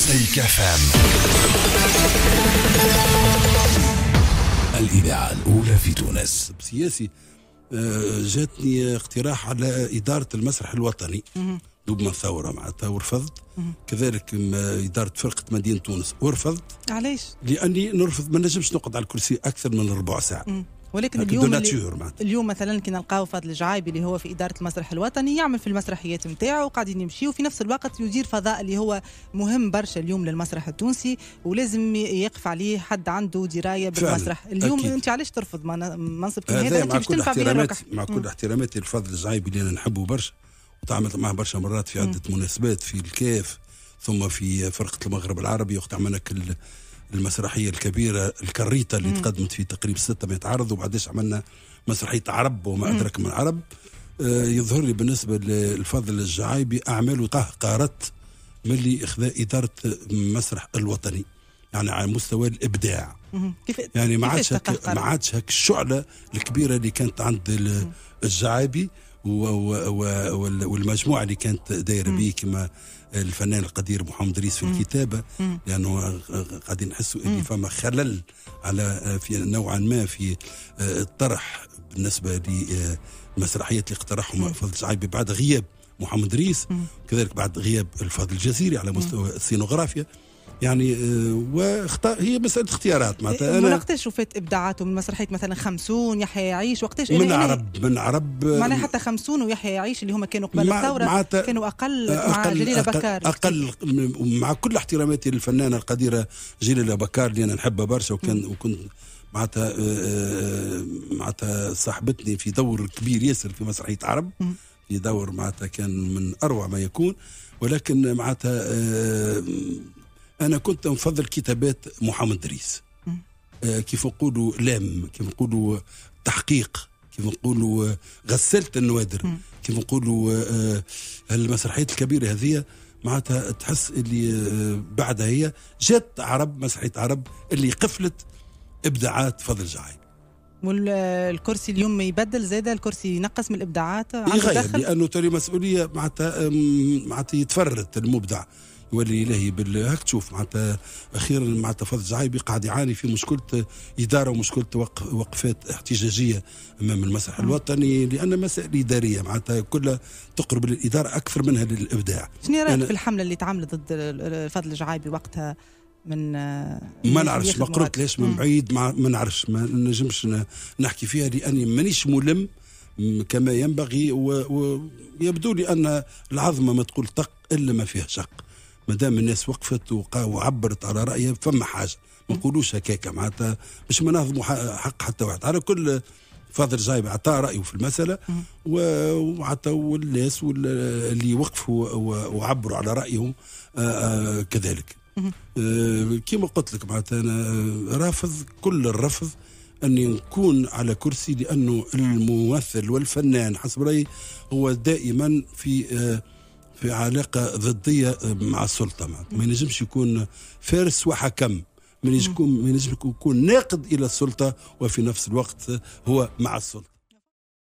مزيكا فام الإذاعة الأولى في تونس سياسي آه، جاتني اقتراح على إدارة المسرح الوطني دوب ما ثورة معناتها ورفضت كذلك إدارة فرقة مدينة تونس ورفضت علاش؟ لأني نرفض ما نجمش نقعد على الكرسي أكثر من ربع ساعة ولكن اليوم اللي اليوم مثلا كي نلقاو فاضل الجعايبي اللي هو في اداره المسرح الوطني يعمل في المسرحيات نتاعو وقاعدين يمشي وفي نفس الوقت يدير فضاء اللي هو مهم برشا اليوم للمسرح التونسي ولازم يقف عليه حد عنده درايه بالمسرح اليوم أكيد. انت علاش ترفض منصب كي هذا انت باش تنفع مع كل احتراماتي لفضل الجعايبي اللي انا نحبه برشا وتعاملت معه برشا مرات في عده مناسبات في الكاف ثم في فرقه المغرب العربي وقت عملنا كل المسرحية الكبيرة الكريتة اللي مم. تقدمت في تقريب ستة ما عرض وبعدش عملنا مسرحية عرب وما أدرك من عرب آه يظهر لي بالنسبة للفضل الجعايبي أعمال قهقرت من اللي إخذاء إدارة المسرح الوطني يعني على مستوى الابداع كيف يعني ما عادش ما عادش هك الشعله الكبيره اللي كانت عند الجعابي والمجموعه اللي كانت دايره به كما الفنان القدير محمد ريس في الكتابه لانه قاعدين نحسوا ان فما خلل على في نوعا ما في آه، الطرح بالنسبه للمسرحيات اللي اقترحهم فضل الزعابي بعد غياب محمد ريس كذلك بعد غياب الفاضل الجزيري على مستوى السينوغرافيا يعني آه، واختار هي مساله اختيارات معناتها إيه، انا وقتاش شفت ابداعاته من مسرحيه مثلا خمسون يحيى يعيش وقتاش من عرب من عرب معناها آه، حتى خمسون ويحيى يعيش اللي هما كانوا قبل الثوره كانوا اقل, آه، أقل مع جليله بكار اقل مع كل احتراماتي للفنانه القديره جليله بكار اللي انا نحبها برشا وكان وكنت معناتها معناتها صاحبتني في دور كبير ياسر في مسرحيه عرب في دور معناتها كان من اروع ما يكون ولكن معناتها انا كنت نفضل كتابات محمد دريس آه، كيف نقولوا لام كيف نقولوا تحقيق كيف نقولوا غسلت النوادر كيف نقولوا آه، آه، المسرحيات الكبيره هذه معناتها تحس اللي بعدها هي جات عرب مسرحيه عرب اللي قفلت ابداعات فضل جعاي والكرسي اليوم يبدل زاد الكرسي ينقص من الابداعات يغير لانه تولي مسؤوليه معناتها معناتها يتفرد المبدع يولي الهي بالهك تشوف معناتها اخيرا معناتها فضل الزعايبي قاعد يعاني في مشكله اداره ومشكله وقف وقفات احتجاجيه امام المسرح نعم. الوطني لان مسائل اداريه معناتها كلها تقرب للاداره اكثر منها للابداع. شنو رايك في الحمله اللي تعملت ضد فضل الجعايبي وقتها؟ من آه، ما نعرفش ما قربت ليش من بعيد ما, ما نعرفش ما نجمش نحكي فيها لاني مانيش ملم كما ينبغي ويبدو لي ان العظمه ما تقول طق الا ما فيها شق ما دام الناس وقفت وعبرت على رايها فما حاجه ما نقولوش هكاك معناتها باش ما نهضموا حق حتى واحد على كل فاضل جايب عطى رايه في المساله وعطى الناس اللي وقفوا وعبروا على رايهم آه، آه، كذلك آه، كما قلت لك معناتها انا رافض كل الرفض اني نكون على كرسي لانه الممثل والفنان حسب رايي هو دائما في آه في علاقه ضديه مع السلطه ما ينجمش يكون فارس وحكم من يكون من يكون ناقد الى السلطه وفي نفس الوقت هو مع السلطه